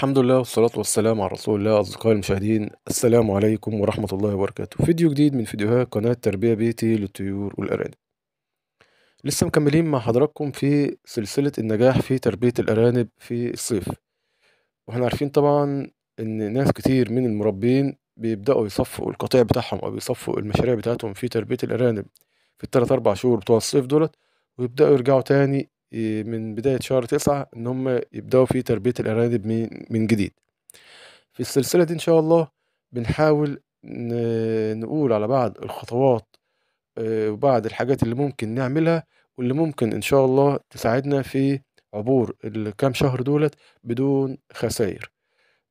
الحمد لله والصلاة والسلام على رسول الله أصدقائي المشاهدين السلام عليكم ورحمة الله وبركاته فيديو جديد من فيديوهات قناة تربية بيتي للطيور والأرانب لسه مكملين مع حضراتكم في سلسلة النجاح في تربية الأرانب في الصيف واحنا عارفين طبعا إن ناس كتير من المربين بيبدأوا يصفوا القطيع بتاعهم أو بيصفوا المشاريع بتاعتهم في تربية الأرانب في التلات أربع شهور بتوع الصيف دولت ويبدأوا يرجعوا تاني آه، من بداية شهر تسعة إن هم يبدأوا في تربية الأرانب من جديد في السلسلة دي إن شاء الله بنحاول نقول على بعض الخطوات آه، وبعض الحاجات اللي ممكن نعملها واللي ممكن إن شاء الله تساعدنا في عبور الكام شهر دولت بدون خسائر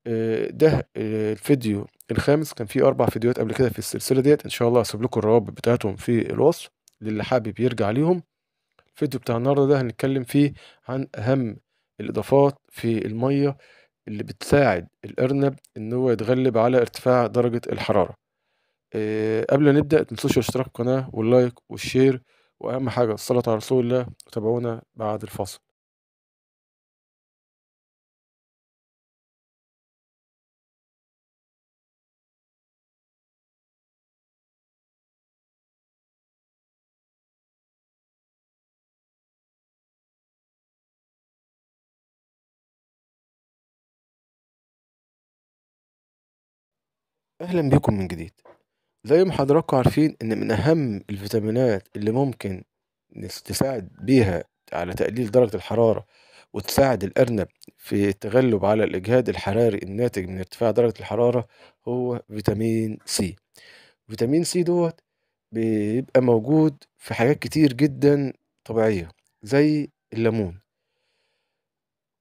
آه، ده الفيديو الخامس كان فيه أربع فيديوهات قبل كده في السلسلة ديت إن شاء الله هسيب لكم الروابط بتاعتهم في الوصف للي حابب يرجع ليهم الفيديو بتاع النهارده ده هنتكلم فيه عن اهم الاضافات في الميه اللي بتساعد الارنب ان هو يتغلب على ارتفاع درجه الحراره أه قبل ما نبدا تنسوش الاشتراك في القناه واللايك والشير واهم حاجه الصلاه على رسول الله وتابعونا بعد الفاصل أهلا بكم من جديد زي ما حضراتكم عارفين إن من أهم الفيتامينات اللي ممكن تساعد بيها على تقليل درجة الحرارة وتساعد الأرنب في التغلب على الإجهاد الحراري الناتج من ارتفاع درجة الحرارة هو فيتامين سي فيتامين سي دوت بيبقى موجود في حاجات كتير جدا طبيعية زي الليمون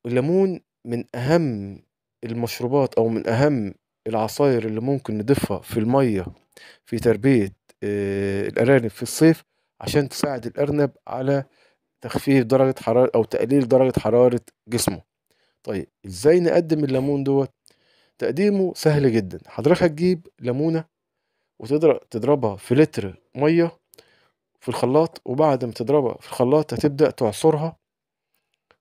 الليمون من أهم المشروبات أو من أهم العصاير اللي ممكن نضيفها في المية في تربية آه، الأرانب في الصيف عشان تساعد الأرنب على تخفيف درجة حرارة أو تقليل درجة حرارة جسمه طيب إزاي نقدم الليمون دوت تقديمه سهل جدا حضرتك هتجيب ليمونة وتضربها في لتر مية في الخلاط وبعد ما تضربها في الخلاط هتبدأ تعصرها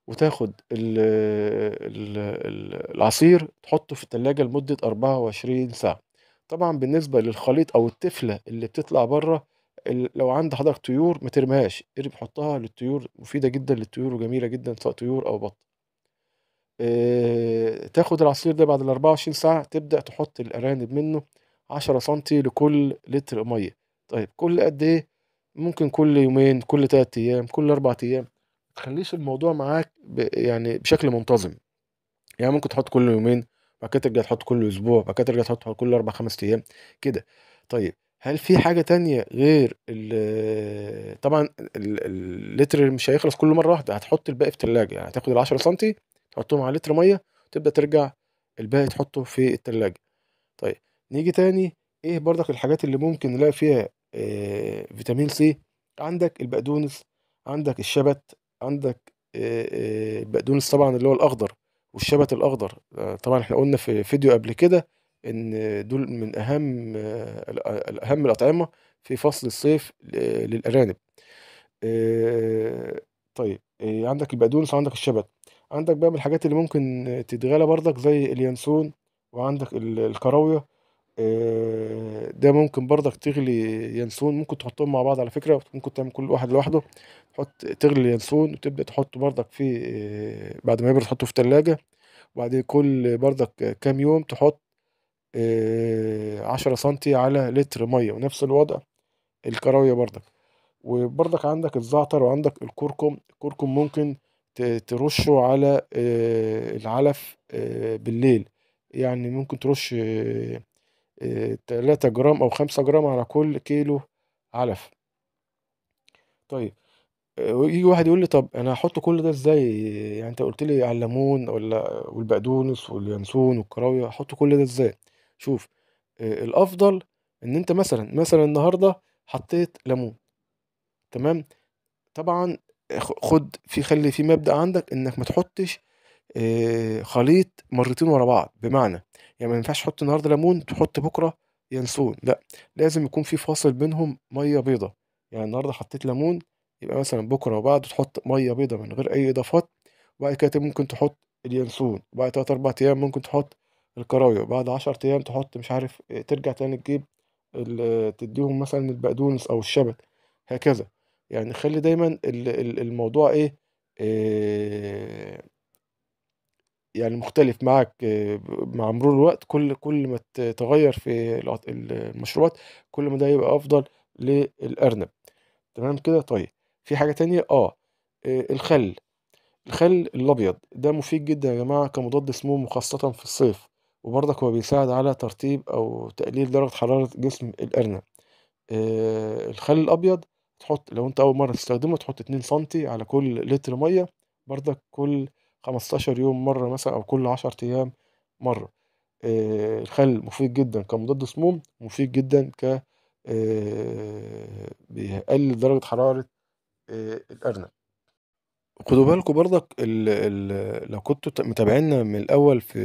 وتاخد ال ال الـ العصير تحطه في التلاجة لمدة 24 ساعة طبعا بالنسبة للخليط أو التفلة اللي بتطلع بره لو عند حضرتك طيور ما ترميهاش ارمي حطها للطيور مفيدة جدا للطيور وجميلة جدا سواء طيور أو بط اه تاخد العصير ده بعد ال 24 ساعة تبدأ تحط الأرانب منه 10 سنتي لكل لتر مية طيب كل قد إيه ممكن كل يومين كل تلات أيام كل أربع أيام تخليش الموضوع معاك ب... يعني بشكل منتظم يعني ممكن تحط كل يومين بعد كده ترجع تحط كل اسبوع بعد كده ترجع تحط كل اربع خمس ايام كده طيب هل في حاجه تانية غير ال طبعا اللتر مش هيخلص كل مره واحده هتحط الباقي في التلاجة يعني هتاخد ال 10 سم تحطهم على لتر ميه وتبدا ترجع الباقي تحطه في التلاجة طيب نيجي تاني ايه برضك الحاجات اللي ممكن نلاقي فيها آه، فيتامين سي عندك البقدونس عندك الشبت عندك البقدونس آه، آه، طبعًا اللي هو الأخضر والشبت الأخضر، آه، طبعًا إحنا قُلنا في فيديو قبل كده إن دول من أهم اهم الأهم الأطعمة في فصل الصيف للأرانب. طيب عندك البقدونس وعندك الشبت، عندك بقى من الحاجات اللي ممكن تتغلى برضك زي اليانسون وعندك الكراوية. آه، ده ممكن برضك تغلي ينسون ممكن تحطهم مع بعض على فكرة ممكن تعمل كل واحد لوحده تحط تغلي ينسون وتبدأ تحطه برضك في آه، بعد ما يبرد تحطه في تلاجة وبعد كل برضك كام يوم تحط آه، عشرة سنتي على لتر مية ونفس الوضع الكراوية برضك وبرضك عندك الزعتر وعندك الكركم الكركم ممكن ترشه على العلف بالليل يعني ممكن ترش 3 جرام أو 5 جرام على كل كيلو علف طيب آه، يجي واحد يقول لي طب انا هحط كل ده ازاي يعني انت قلت لي على الليمون ولا والبقدونس واليانسون والكراويه هحط كل ده ازاي شوف آه، الافضل ان انت مثلا مثلا النهارده حطيت ليمون تمام طبعا خد في خلي في مبدأ عندك انك ما تحطش آه، خليط مرتين ورا بعض بمعنى يعني ما ينفعش تحط النهارده ليمون تحط بكره ينسون لا لازم يكون في فاصل بينهم ميه بيضه يعني النهارده حطيت ليمون يبقى مثلا بكره وبعده تحط ميه بيضه من غير اي اضافات وبعد كده ممكن تحط اليانسون وبعد تلات أربع أيام ممكن تحط الكراوية بعد عشر أيام تحط مش عارف آه، ترجع تاني تجيب آه، تديهم مثلا البقدونس أو الشبت هكذا يعني خلي دايما الموضوع إيه, إيه يعني مختلف معاك آه، مع مرور الوقت كل كل ما تغير في المشروبات كل ما ده يبقى افضل للارنب تمام كده طيب في حاجه تانية اه, آه، الخل الخل الابيض ده مفيد جدا يا جماعه كمضاد سموم خاصه في الصيف وبرضك هو بيساعد على ترطيب او تقليل درجه حراره جسم الارنب آه، الخل الابيض تحط لو انت اول مره تستخدمه تحط 2 سم على كل لتر ميه برضك كل 15 يوم مرة مثلا أو كل 10 أيام مرة آه، الخل مفيد جدا كمضاد سموم مفيد جدا ك آه، بيقلل درجة حرارة آه، الأرنب خدوا بالكم برضك الـ الـ لو كنتوا متابعينا من الاول في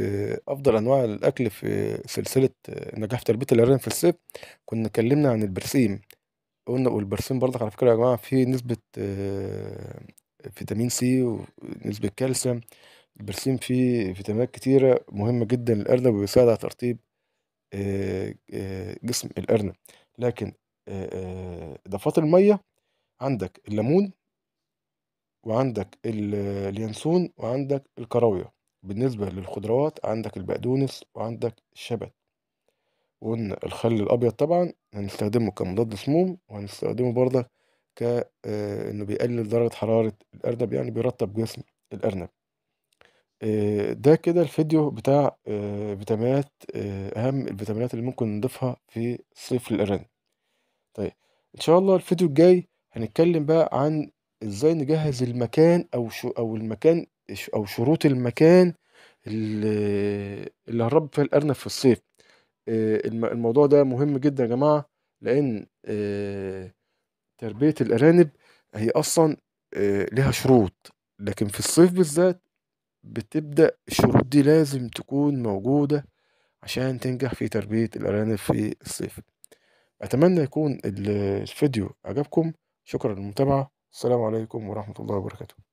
افضل انواع الاكل في سلسله نجاح في تربيه الارنب في الصيف كنا اتكلمنا عن البرسيم قلنا والبرسيم برضك على فكره يا جماعه فيه نسبه فيتامين سي ونسبة كالسيوم البرسيم فيه فيتامينات كتيرة مهمة جدا للأرنب وبيساعد على ترطيب آه، آه، جسم الأرنب لكن آه، إضافات المية عندك الليمون وعندك اليانسون وعندك الكراوية بالنسبة للخضروات عندك البقدونس وعندك الشبت وقلنا الخل الأبيض طبعا هنستخدمه كمضاد سموم وهنستخدمه برضك ك آه، إنه بيقلل درجة حرارة الأرنب، يعني بيرطّب جسم الأرنب. آه، ده كده الفيديو بتاع آه، فيتامينات أهم الفيتامينات اللي ممكن نضيفها في الصيف الأرنب طيب إن شاء الله الفيديو الجاي هنتكلم بقى عن إزاي نجهّز المكان أو شو أو المكان أو شروط المكان اللي هنربّي فيها الأرنب في الصيف. الموضوع ده مهم جدًا يا جماعة، لإن آآ تربية الأرانب هي أصلا آه، لها شروط لكن في الصيف بالذات بتبدأ الشروط دي لازم تكون موجودة عشان تنجح في تربية الأرانب في الصيف أتمنى يكون الفيديو عجبكم شكرا للمتابعة السلام عليكم ورحمة الله وبركاته